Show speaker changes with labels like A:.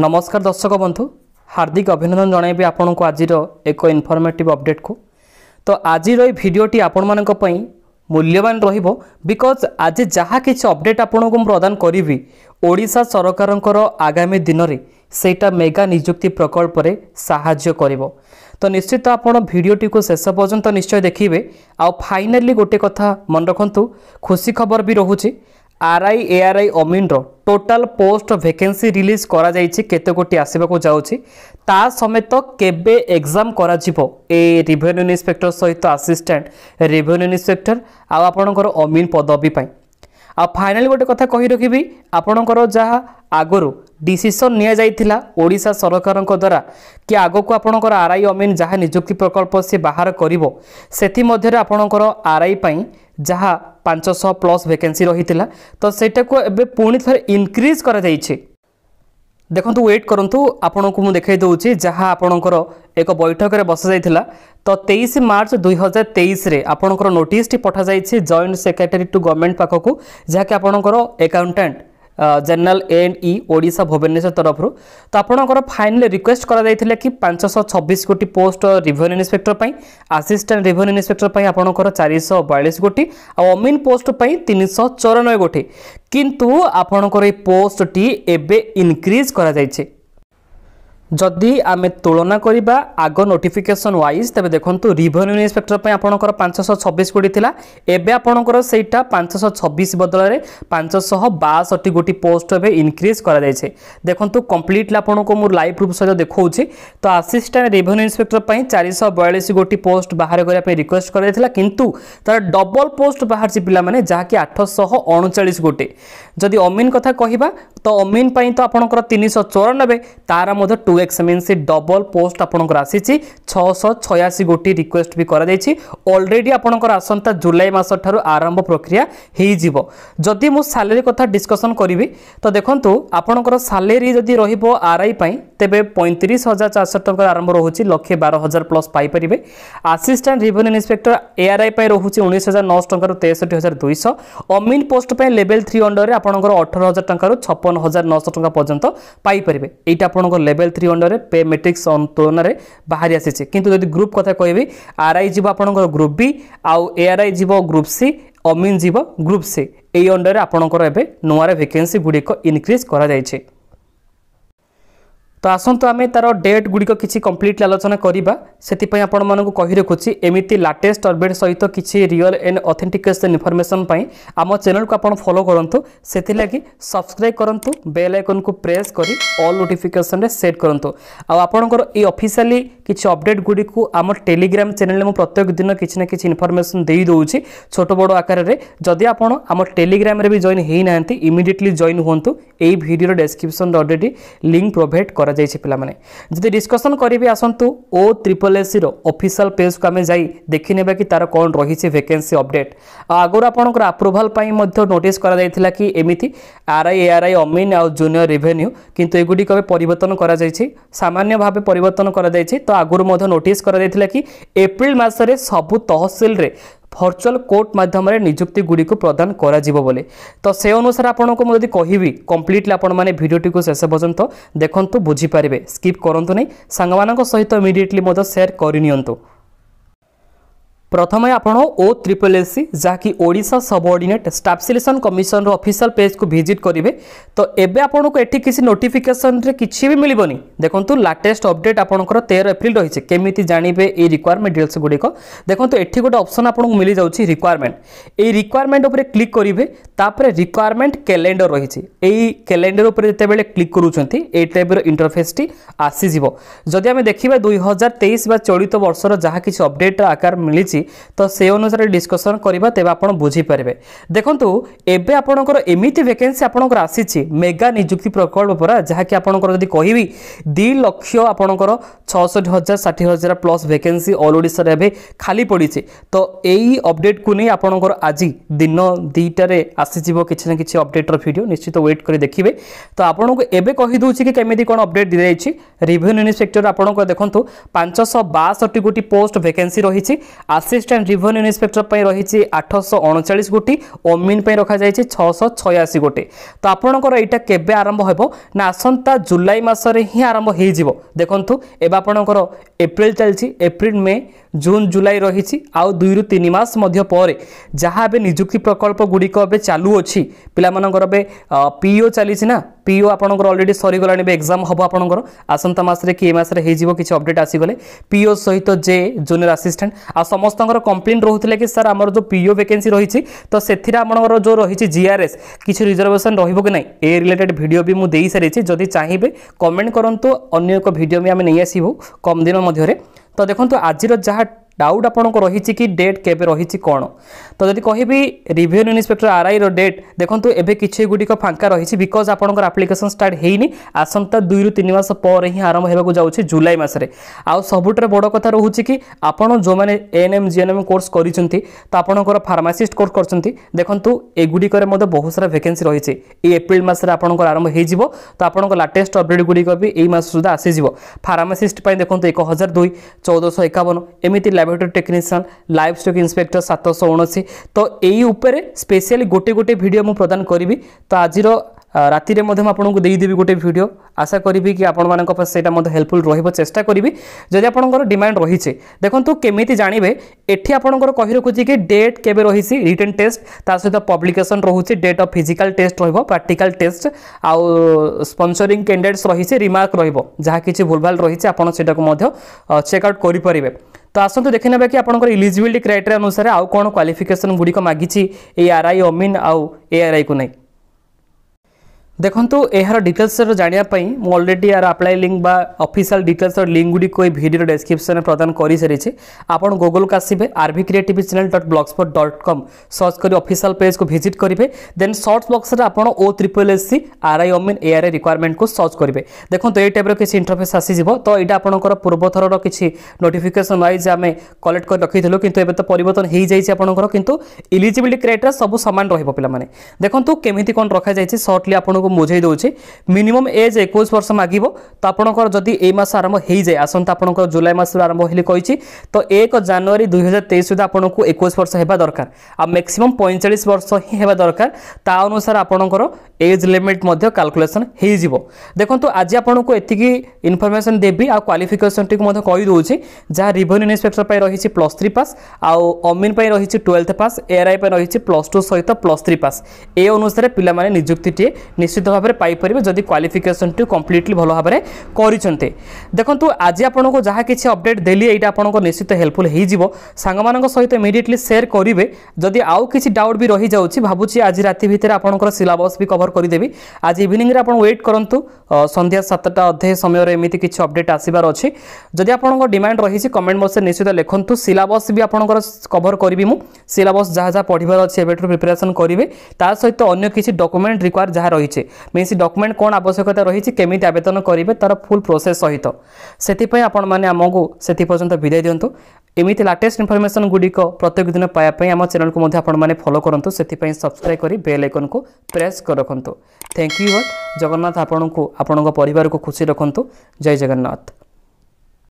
A: ନମସ୍କାର ଦର୍ଶକ ବନ୍ଧୁ ହାର୍ଦ୍ଦିକ ଅଭିନନ୍ଦନ ଜଣାଇବି ଆପଣଙ୍କୁ ଆଜିର ଏକ ଇନଫର୍ମେଟିଭ୍ ଅପଡ଼େଟ୍କୁ ତ ଆଜିର ଏହି ଭିଡ଼ିଓଟି ଆପଣମାନଙ୍କ ପାଇଁ ମୂଲ୍ୟବାନ ରହିବ ବିକଜ୍ ଆଜି ଯାହା କିଛି ଅପଡ଼େଟ୍ ଆପଣଙ୍କୁ ମୁଁ ପ୍ରଦାନ କରିବି ଓଡ଼ିଶା ସରକାରଙ୍କର ଆଗାମୀ ଦିନରେ ସେଇଟା ମେଗା ନିଯୁକ୍ତି ପ୍ରକଳ୍ପରେ ସାହାଯ୍ୟ କରିବ ତ ନିଶ୍ଚିତ ଆପଣ ଭିଡ଼ିଓଟିକୁ ଶେଷ ପର୍ଯ୍ୟନ୍ତ ନିଶ୍ଚୟ ଦେଖିବେ ଆଉ ଫାଇନାଲି ଗୋଟିଏ କଥା ମନେ ରଖନ୍ତୁ ଖୁସି ଖବର ବି ରହୁଛି আরআই এআরআই অমিনর টোটাল পোস্ট ভ্যাকেন্সি রিলিজ করা যাইছে কেতে কোটি আসবাক যাচ্ছি তা সমেত কেবে এক্সাম করা যাব এই রিভেন্যু ইন্সপেক্টর সহিত আসিষ্টাট রিভেন্যু ইন্সপেক্টর আপনার অমিন পদবী পাই ଆଉ ଫାଇନାଲି ଗୋଟେ କଥା କହି ରଖିବି ଆପଣଙ୍କର ଯାହା ଆଗରୁ ଡିସିସନ୍ ନିଆଯାଇଥିଲା ଓଡ଼ିଶା ସରକାରଙ୍କ ଦ୍ୱାରା କି ଆଗକୁ ଆପଣଙ୍କର ଆର୍ ଆଇ ଅମିନ୍ ଯାହା ନିଯୁକ୍ତି ପ୍ରକଳ୍ପ ସେ ବାହାର କରିବ ସେଥିମଧ୍ୟରେ ଆପଣଙ୍କର ଆର୍ ଆଇ ପାଇଁ ଯାହା ପାଞ୍ଚଶହ ପ୍ଲସ୍ ଭେକେନ୍ସି ରହିଥିଲା ତ ସେଇଟାକୁ ଏବେ ପୁଣି ଥରେ ଇନକ୍ରିଜ୍ କରାଯାଇଛି ଦେଖନ୍ତୁ ୱେଟ୍ କରନ୍ତୁ ଆପଣଙ୍କୁ ମୁଁ ଦେଖାଇ ଦେଉଛି ଯାହା ଆପଣଙ୍କର ଏକ ବୈଠକରେ ବସାଯାଇଥିଲା ତ ତେଇଶ ମାର୍ଚ୍ଚ ଦୁଇହଜାର ତେଇଶରେ ଆପଣଙ୍କର ନୋଟିସ୍ଟି ପଠାଯାଇଛି ଜଏଣ୍ଟ ସେକ୍ରେଟାରୀ ଟୁ ଗଭର୍ଣ୍ଣମେଣ୍ଟ ପାଖକୁ ଯାହାକି ଆପଣଙ୍କର accountant general and E Odisha Bhubaneswar তরফর তো আপনার ফাইনাল রিকোয়েস্ট করা কি পাঁচশহ ছবিশ কোটি post revenue inspector assistant revenue inspector আপনার চারিশ বয়াশ কোটি অমিন পোস্ট তিনশহ চৌরানবে কোটি কিন্তু আপনার এই পোস্টটি এবে ইনক্রিজ করা যাইছে ଯଦି ଆମେ ତୁଳନା କରିବା ଆଗ ନୋଟିଫିକେସନ୍ ୱାଇଜ୍ ତେବେ ଦେଖନ୍ତୁ ରିଭେନ୍ୟୁ ଇନ୍ସପେକ୍ଟର ପାଇଁ ଆପଣଙ୍କର ପାଞ୍ଚଶହ ଛବିଶ କୋଟି ଥିଲା ଏବେ ଆପଣଙ୍କର ସେଇଟା ପାଞ୍ଚଶହ ଛବିଶ ବଦଳରେ ପାଞ୍ଚଶହ ବାଷଠି ଗୋଟି ପୋଷ୍ଟ ଏବେ ଇନକ୍ରିଜ୍ କରାଯାଇଛି ଦେଖନ୍ତୁ କମ୍ପ୍ଲିଟଲି ଆପଣଙ୍କୁ ମୁଁ ଲାଇଭ୍ ପ୍ରୁଫ୍ ସହିତ ଦେଖାଉଛି ତ ଆସିଷ୍ଟାଣ୍ଟ ରିଭେନ୍ୟୁ ଇନ୍ସପେକ୍ଟର ପାଇଁ ଚାରିଶହ ବୟାଳିଶ ଗୋଟି ପୋଷ୍ଟ ବାହାର କରିବା ପାଇଁ ରିକ୍ୱେଷ୍ଟ କରାଯାଇଥିଲା କିନ୍ତୁ ତା'ର ଡବଲ୍ ପୋଷ୍ଟ ବାହାରିଛି ପିଲାମାନେ ଯାହାକି ଆଠଶହ ଅଣଚାଳିଶ ଗୋଟି ଯଦି ଅମିନ କଥା କହିବା ତ ଅମିନ୍ ପାଇଁ ତ ଆପଣଙ୍କର ତିନିଶହ ଚଉରାନବେ ତାର ମଧ୍ୟ two x means double post ଆପଣଙ୍କର ଆସିଛି ଛଅଶହ ଛୟାଅଶୀ ଗୋଟି ରିକ୍ୱେଷ୍ଟ ବି କରାଯାଇଛି ଅଲରେଡ଼ି ଆପଣଙ୍କର ଆସନ୍ତା ଜୁଲାଇ ମାସଠାରୁ ଆରମ୍ଭ ପ୍ରକ୍ରିୟା ହୋଇଯିବ ଯଦି ମୁଁ ସାଲେରୀ କଥା ଡିସ୍କସନ୍ କରିବି ତ ଦେଖନ୍ତୁ ଆପଣଙ୍କର ସାଲେରୀ ଯଦି ରହିବ ଆର୍ ଆଇ ପାଇଁ ତେବେ ପଇଁତିରିଶ ହଜାର ଚାରିଶହ ଟଙ୍କାର ଆରମ୍ଭ ରହୁଛି ଲକ୍ଷେ ବାର ହଜାର ପ୍ଲସ୍ ପାଇପାରିବେ ଆସିଷ୍ଟାଣ୍ଟ ରିଭେନ୍ୟୁ ଇନ୍ସପେକ୍ଟର ଏଆର୍ଆଇ ପାଇଁ ରହୁଛି ଉଣେଇଶ ହଜାର ନଅଶହ ଟଙ୍କାରୁ ତେଷଠି ହଜାର ଦୁଇଶହ ଅମିନ୍ ପୋଷ୍ଟ ପାଇଁ ଲେଭେଲ୍ ଥ୍ରୀ ଅଣ୍ଡରରେ ଆପଣଙ୍କର ଅଠର ହଜାର ଟଙ୍କାରୁ ଛପନ ଏକାବନ ହଜାର ନଅଶହ ଟଙ୍କା ପର୍ଯ୍ୟନ୍ତ ପାଇପାରିବେ ଏଇଟା ଆପଣଙ୍କ ଲେଭେଲ୍ ଥ୍ରୀ ଅଣ୍ଡରରେ ପେ ମେଟ୍ରିକ୍ସ ତୁଳନାରେ ବାହାରି ଆସିଛି କିନ୍ତୁ ଯଦି ଗ୍ରୁପ୍ କଥା କହିବି ଆର୍ଆଇ ଯିବ ଆପଣଙ୍କର ଗ୍ରୁପ୍ ବି ଆଉ ଏଆର୍ଆଇ ଯିବ ଗ୍ରୁପ୍ ସି ଅମିନ୍ ଯିବ ଗ୍ରୁପ୍ ସି এই অন্ডরে আপনার এবে নূয় ভ্যাকেন্সি গুড়িক ইনক্রিজ করা যাইছে তো ଆସନ୍ତୁ ଆମେ ତାର ଡେଟ୍ ଗୁଡ଼ିକ କିଛି କମ୍ପ୍ଲିଟଲି ଆଲୋଚନା କରିବା ସେଥିପାଇଁ ଆପଣମାନଙ୍କୁ କହି ରଖୁଛି ଏମିତି ଲାଟେଷ୍ଟ ଅପଡେଟ୍ ସହିତ କିଛି ରିଅଲ୍ ଆଣ୍ଡ ଅଥେଣ୍ଟିକେସନ୍ ଇନଫର୍ମେସନ୍ ପାଇଁ ଆମ ଚ୍ୟାନେଲକୁ ଆପଣ ଫଲୋ କରନ୍ତୁ ସେଥିଲାଗି ସବସ୍କ୍ରାଇବ୍ କରନ୍ତୁ ବେଲ୍ ଆଇକନ୍କୁ ପ୍ରେସ୍ କରି ଅଲ୍ ନୋଟିଫିକେସନ୍ରେ ସେଟ୍ କରନ୍ତୁ ଆଉ ଆପଣଙ୍କର ଏଇ ଅଫିସିଆଲି କିଛି ଅପଡେଟ୍ ଗୁଡ଼ିକୁ ଆମ ଟେଲିଗ୍ରାମ୍ ଚ୍ୟାନେଲରେ ମୁଁ ପ୍ରତ୍ୟେକ ଦିନ କିଛି ନା କିଛି ଇନଫର୍ମେସନ୍ ଦେଇଦେଉଛି ଛୋଟ ବଡ଼ ଆକାରରେ ଯଦି ଆପଣ ଆମ ଟେଲିଗ୍ରାମ୍ରେ ବି ଜଏନ୍ ହୋଇନାହାନ୍ତି ଇମିଡ଼ିଏଟଲି ଜଏନ୍ ହୁଅନ୍ତୁ ଏଇ ଭିଡ଼ିଓର ଡେସ୍କ୍ରିପ୍ସନ୍ରେ ଅଲରେଡ଼ି ଲିଙ୍କ୍ ପ୍ରୋଭାଇଡ଼ କରା କରାଯାଇଛି ପିଲାମାନେ ଯଦି ଡିସ୍କସନ୍ କରିବେ ଆସନ୍ତୁ ଓ ତ୍ରିପଲ୍ ଏସ୍ସିର ଅଫିସିଆଲ୍ ପେଜ୍କୁ ଆମେ ଯାଇ ଦେଖିନେବା କି ତା'ର କ'ଣ ରହିଛି ଭେକେନ୍ସି ଅପଡ଼େଟ୍ ଆଗରୁ ଆପଣଙ୍କର ଆପ୍ରୁଭାଲ୍ ପାଇଁ ମଧ୍ୟ ନୋଟିସ୍ କରାଯାଇଥିଲା କି ଏମିତି ଆର୍ଆଇ ଏଆର୍ଆଇ ଅମିନ୍ ଆଉ ଜୁନିୟର ରେଭେନ୍ୟୁ କିନ୍ତୁ ଏଗୁଡ଼ିକ ଏବେ ପରିବର୍ତ୍ତନ କରାଯାଇଛି ସାମାନ୍ୟ ଭାବେ ପରିବର୍ତ୍ତନ କରାଯାଇଛି ତ ଆଗରୁ ମଧ୍ୟ ନୋଟିସ୍ କରାଯାଇଥିଲା କି ଏପ୍ରିଲ ମାସରେ ସବୁ ତହସିଲରେ ଭର୍ଚୁଆଲ୍ କୋର୍ଟ ମାଧ୍ୟମରେ ନିଯୁକ୍ତିଗୁଡ଼ିକୁ ପ୍ରଦାନ କରାଯିବ ବୋଲି ତ ସେ ଅନୁସାରେ ଆପଣଙ୍କୁ ମୁଁ ଯଦି କହିବି କମ୍ପ୍ଲିଟଲି ଆପଣମାନେ ଭିଡ଼ିଓଟିକୁ ଶେଷ ପର୍ଯ୍ୟନ୍ତ ଦେଖନ୍ତୁ ବୁଝିପାରିବେ ସ୍କିପ୍ କରନ୍ତୁ ନାହିଁ ସାଙ୍ଗମାନଙ୍କ ସହିତ ଇମିଡ଼ିଏଟଲି ମଧ୍ୟ ସେୟାର କରିନିଅନ୍ତୁ ପ୍ରଥମେ ଆପଣ ଓ ତ୍ରିପଲ୍ ଏସ୍ ସି ଯାହାକି ଓଡ଼ିଶା ସବଅର୍ଡ଼ିନେଟ୍ ଷ୍ଟାଫ୍ ସିଲେକ୍ସନ୍ କମିଶନର ଅଫିସିଆଲ୍ ପେଜ୍କୁ ଭିଜିଟ୍ କରିବେ ତ ଏବେ ଆପଣଙ୍କୁ ଏଠି କିଛି ନୋଟିଫିକେସନ୍ରେ କିଛି ବି ମିଳିବନି ଦେଖନ୍ତୁ ଲାଟେଷ୍ଟ ଅପଡେଟ୍ ଆପଣଙ୍କର ତେର ଏପ୍ରିଲ ରହିଛି କେମିତି ଜାଣିବେ ଏଇ ରିକ୍ୱାରମେଣ୍ଟ ଡିଟେଲ୍ସ ଗୁଡ଼ିକ ଦେଖନ୍ତୁ ଏଠି ଗୋଟେ ଅପସନ୍ ଆପଣଙ୍କୁ ମିଳିଯାଉଛି ରିକ୍ୱାରମେଣ୍ଟ ଏଇ ରିକ୍ୱାରମେଣ୍ଟ ଉପରେ କ୍ଲିକ୍ କରିବେ ତାପରେ ରିକ୍ୱାରମେଣ୍ଟ କ୍ୟାଲେଣ୍ଡର ରହିଛି ଏଇ କ୍ୟାଲେଣ୍ଡର ଉପରେ ଯେତେବେଳେ କ୍ଲିକ୍ କରୁଛନ୍ତି ଏଇ ଟାଇପ୍ର ଇଣ୍ଟରଫେସ୍ଟି ଆସିଯିବ ଯଦି ଆମେ ଦେଖିବା ଦୁଇ ହଜାର ତେଇଶ ବା ଚଳିତ ବର୍ଷର ଯାହା କିଛି ଅପଡେଟ୍ର ଆକାର ମିଳିଛି তো সে অনুসারে ডিসকসন করা তেমন আপনার বুঝিপারে দেখুন এবে আপনার এমিতি ভ্যাকেন্সি আপনার আসিছি মেগা নিযুক্তি প্রকল্প পরা যা কি আপনার যদি কহবি দুই লক্ষ আপনার ছষট্টি হাজার ষাঠি হাজার প্লস ভ্যাকেন্সি অল ওড়শার এবে খালি পড়ছে তো এই অপডেটকু নিয়ে আপনার আজি দিন দুইটার আসিযোগ কিছু না কিছু অপডেটর ভিডিও নিশ্চিত ওয়েট করে দেখবে তো আপনার এবে কহিদেছি কি কেমি কোণ অপডেট দিয়েছি রিভিনিউ ইন্সপেক্টর আপনার দেখুন পাঁচশহ বাষট্টি গোটি পোস্ট ভ্যাকেন্সি রয়েছে আসি ଆସିଷ୍ଟାଣ୍ଟ ରିଭେନ୍ୟୁ ଇନ୍ସପେକ୍ଟର ପାଇଁ ରହିଛି ଆଠଶହ ଅଣଚାଳିଶ କୋଟି ଓମିନ୍ ପାଇଁ ରଖାଯାଇଛି ଛଅଶହ ଛୟାଅଶୀ କୋଟି ତ ଆପଣଙ୍କର ଏଇଟା କେବେ ଆରମ୍ଭ ହେବ ନା ଆସନ୍ତା ଜୁଲାଇ ମାସରେ ହିଁ ଆରମ୍ଭ ହୋଇଯିବ ଦେଖନ୍ତୁ ଏବେ ଆପଣଙ୍କର ଏପ୍ରିଲ ଚାଲିଛି ଏପ୍ରିଲ ମେ ଜୁନ୍ ଜୁଲାଇ ରହିଛି ଆଉ ଦୁଇରୁ ତିନି ମାସ ମଧ୍ୟ ପରେ ଯାହା ଏବେ ନିଯୁକ୍ତି ପ୍ରକଳ୍ପଗୁଡ଼ିକ ଏବେ ଚାଲୁଅଛି ପିଲାମାନଙ୍କର ଏବେ ପିଇଓ ଚାଲିଛି ନା পিও আপনার অলরেডি সরিগলা এবার এক্সাম হব আপনার আসন্তা মাসে কি এ মাসে হয়ে যাব কিছু অপডেট আসিগলে পিও সহিত জে জুনিয়র আসিষ্টাট আর সমস্ত ସମସ୍ତଙ୍କର କମ୍ପ୍ଲେନ୍ ରହୁଥିଲା କି ସାର୍ ଆମର ଯେଉଁ ପିଓ ଭେକେନ୍ସି ରହିଛି ତ ସେଥିରେ ଆପଣଙ୍କର ଯେଉଁ ରହିଛି ଜିଆର୍ଏସ୍ କିଛି ରିଜର୍ଭେସନ୍ ରହିବ କି ନାହିଁ ଏ ରିଲେଟେଡ୍ ଭିଡ଼ିଓ ବି ମୁଁ ଦେଇସାରିଛି ଯଦି ଚାହିଁବେ କମେଣ୍ଟ କରନ୍ତୁ ଅନ୍ୟ ଏକ ଭିଡ଼ିଓ ବି ଆମେ ନେଇ ଆସିବୁ କମ୍ ଦିନ ମଧ୍ୟରେ ତ ଦେଖନ୍ତୁ ଆଜିର ଯାହା ডাউট আপনার রয়েছে কি ডেট কেবে রয়েছে কোণ তো যদি কহবি রিভিনিউ ইন্সপেক্টর আরআইর ডেট দেখুন এবে কিছু গুড়ি ফাঙ্কা রয়েছে বিকজ আপনার আপ্লিকেসন স্টার্ট হয়নি আসন্তা দুই রু তিন মাস পরে হি আরম্ভ হওয়া যাচ্ছে জুলাই মাসে আবুঠার বড় কথা রয়েছে কি আপনার যে এএনএম জিএনএম কোর্স করছেন তো আপনার ফার্মাসিস্ট কোর্স করছেন দেখুন এগুড়িকরে বহু সারা ভ্যাকেন্সি রয়েছে এই এপ্রিল মাসে আপনার আরম্ভ হয়ে যাব তো আপনার লাটেস্ট অপডেট গুড়ি বি এই মাস সুদ্ধা আসিযোগ ফার্মাসিস্ট দেখুন এক হাজার দুই চৌদশ একাবন এমিতি laboratory technician livestock inspector ସାତଶହ ଉଣେଇଶ ତ ଏଇ ଉପରେ ସ୍ପେଶିଆଲି ଗୋଟେ ଗୋଟେ ଭିଡ଼ିଓ ମୁଁ ପ୍ରଦାନ କରିବି ତ ଆଜିର ରାତିରେ ମଧ୍ୟ ମୁଁ ଆପଣଙ୍କୁ ଦେଇଦେବି ଗୋଟେ ଭିଡ଼ିଓ ଆଶା କରିବି କି ଆପଣମାନଙ୍କ ପାଇଁ ସେଇଟା ମଧ୍ୟ ହେଲ୍ପଫୁଲ୍ ରହିବ ଚେଷ୍ଟା କରିବି ଯଦି ଆପଣଙ୍କର ଡିମାଣ୍ଡ ରହିଛି ଦେଖନ୍ତୁ କେମିତି ଜାଣିବେ ଏଠି ଆପଣଙ୍କର କହି ରଖୁଛି କି ଡେଟ୍ କେବେ ରହିଛି ରିଟର୍ଣ୍ଣ ଟେଷ୍ଟ ତା ସହିତ ପବ୍ଲିକେସନ୍ ରହୁଛି ଡେଟ୍ ଅଫ୍ ଫିଜିକାଲ୍ ଟେଷ୍ଟ ରହିବ ପ୍ରାକ୍ଟିକାଲ୍ ଟେଷ୍ଟ ଆଉ ସ୍ପନ୍ସରିଂ କ୍ୟାଣ୍ଡିଡେଟ୍ସ ରହିଛି ରିମାର୍କ ରହିବ ଯାହା କିଛି ଭୁଲଭାଲ ରହିଛି ଆପଣ ସେଟାକୁ ମଧ୍ୟ ଚେକ୍ ଆଉଟ୍ କରିପାରିବେ তো ଆସନ୍ତୁ ଦେଖି ନେବା କି ଆପଣଙ୍କର ଇଲିଜିବିଲିଟି କ୍ରାଇଟେରିଆ ଅନୁସାରେ ଆଉ କ'ଣ କ୍ୱାଲିଫିକେସନ୍ ଗୁଡ଼ିକ ମାଗିଛି ଏ ଆର୍ ଆଇ ଅମିନ୍ ଆଉ ଏ ଆର୍ ଆଇକୁ ନେଇ ଦେଖନ୍ତୁ ଏହାର ଡିଟେଲ୍ସର ଜାଣିବା ପାଇଁ ମୁଁ ଅଲରେଡ଼ି ଏହାର ଆପ୍ଲାଏ ଲିଙ୍କ୍ ବା ଅଫିସିଆଲ୍ ଡିଟେଲ୍ସର ଲିଙ୍କ୍ ଗୁଡ଼ିକୁ ଏହି ଭିଡ଼ିଓର ଡେସ୍କ୍ରିପ୍ସନ୍ରେ ପ୍ରଦାନ କରିସାରିଛି ଆପଣ ଗୁଗଲକୁ ଆସିବେ RV creative channel dot blogspot dot com search କରି ଅଫିସିଆଲ୍ ପେଜ୍କୁ ଭିଜିଟ୍ କରିବେ ଦେନ୍ ସର୍ଚ୍ଚ ବକ୍ସରେ ଆପଣ O triple S C RI ଅମିନ୍ ଏଆର୍ଆଇ ରିକ୍ୱାରମେଣ୍ଟକୁ ସର୍ଚ୍ଚ କରିବେ ଦେଖନ୍ତୁ ଏଇ ଟାଇପ୍ର କିଛି ଇଣ୍ଟରଫେସ୍ ଆସିଯିବ ତ ଏଇଟା ଆପଣଙ୍କର ପୂର୍ବଥରର କିଛି ନୋଟିଫିକେସନ୍ ୱାଇଜ୍ ଆମେ କଲେକ୍ଟ କରି ରଖିଥିଲୁ କିନ୍ତୁ ଏବେ ତ ପରିବର୍ତ୍ତନ ହୋଇଯାଇଛି ଆପଣଙ୍କର କିନ୍ତୁ ଇଲିଜିବିଲିଟି କ୍ରାଇଟେରିଆ ସବୁ ସମାନ ରହିବ ପିଲାମାନେ ଦେଖନ୍ତୁ କେମିତି କ'ଣ ରଖାଯାଇଛି ସର୍ଟଲି ଆପଣଙ୍କୁ ବୁଝାଇ ଦେଉଛି ମିନିମମ୍ ଏଜ୍ ଏକୋଇଶ ବର୍ଷ ମାଗିବ ତ ଆପଣଙ୍କର ଯଦି ଏଇ ମାସ ଆରମ୍ଭ ହୋଇଯାଏ ଆସନ୍ତା ଆପଣଙ୍କର ଜୁଲାଇ ମାସରୁ ଆରମ୍ଭ ହେଲେ କହିଛି ତ ଏକ ଜାନୁଆରୀ ଦୁଇହଜାର ତେଇଶ ସୁଦ୍ଧା ଆପଣଙ୍କୁ ଏକୋଇଶ ବର୍ଷ ହେବା ଦରକାର ଆଉ ମ୍ୟାକ୍ସିମମ୍ ପଇଁଚାଳିଶ ବର୍ଷ ହିଁ ହେବା ଦରକାର ତା ଅନୁସାରେ ଆପଣଙ୍କର ଏଜ୍ ଲିମିଟ୍ ମଧ୍ୟ କାଲକୁଲେସନ୍ ହୋଇଯିବ ଦେଖନ୍ତୁ ଆଜି ଆପଣଙ୍କୁ ଏତିକି ଇନଫର୍ମେସନ୍ ଦେବି ଆଉ କ୍ୱାଲିଫିକେସନ୍ଟିକୁ ମଧ୍ୟ କହିଦେଉଛି ଯାହା ରିଭେନ୍ୟୁ ଇନ୍ସପେକ୍ଟର ପାଇଁ ରହିଛି ପ୍ଲସ୍ ଥ୍ରୀ ପାସ୍ ଆଉ ଅମିନ୍ ପାଇଁ ରହିଛି টুয়েলথ পাস এআরআই পাই রয়েছে প্লস টু সহিত প্লস থ্রি পাস এই অনুসারে পিলামানে নিযুক্তিটিয়ে নিশ্চয় নিশ্চিত ভাবে পাইপারে যদি ক্বালিফিকেসনটি কমপ্লিটলি ভাল ভাবে করছেন দেখুন আজ আপনার যা কিছু অপডেট দেলি এইটা আপনার নিশ্চিত হেল্পফুল হয়ে যাব সাংমান সহ ইমিডিয়েটলি সেয়ার করবে যদি আউ কিছু ডাউট বি রহি যাচ্ছি ভাবুছি আজ রাতে ভিতরে আপনার সিলাবস বি কভর করেদেবি আজ ইভিনিংরে আপনার ওয়েট করতু সন্ধ্যা সাতটা অধে সময়ের এমিতি কিছু অপডেট আসবার অছি যদি আপনার ডিমান্ড রয়েছে কমেন্ট বক্সে নিশ্চিত লিখতু সিলাবস বি আপনার কভর করবি মু সিলাবস যা যা পড়বার অছি এবেঠু প্রিপারেসন করবে তা সহ অন্য কিছু ডকুমেন্ট রিকোয়ার যা রয়েছে ରହିଛି ମିନ୍ସ ଡକୁମେଣ୍ଟ କ'ଣ ଆବଶ୍ୟକତା ରହିଛି କେମିତି ଆବେଦନ କରିବେ ତା'ର ଫୁଲ୍ ପ୍ରୋସେସ୍ ସହିତ ସେଥିପାଇଁ ଆପଣମାନେ ଆମକୁ ସେଥିପର୍ଯ୍ୟନ୍ତ ପର୍ଯ୍ୟନ୍ତ ବିଦାୟ ଦିଅନ୍ତୁ ଏମିତି ଲାଟେଷ୍ଟ ଇନଫର୍ମେସନ୍ ଗୁଡ଼ିକ ପ୍ରତ୍ୟେକ ଦିନ ପାଇବା ପାଇଁ ଆମ ଚ୍ୟାନେଲକୁ ମଧ୍ୟ ଆପଣମାନେ ଫଲୋ କରନ୍ତୁ ସେଥିପାଇଁ ସବସ୍କ୍ରାଇବ୍ କରି ବେଲ୍ ଆଇକନ୍କୁ ପ୍ରେସ୍ ରଖନ୍ତୁ ଥ୍ୟାଙ୍କ ୟୁ ଜଗନ୍ନାଥ ଆପଣଙ୍କୁ ଆପଣଙ୍କ ପରିବାରକୁ ଖୁସି ରଖନ୍ତୁ ଜୟ ଜଗନ୍ନାଥ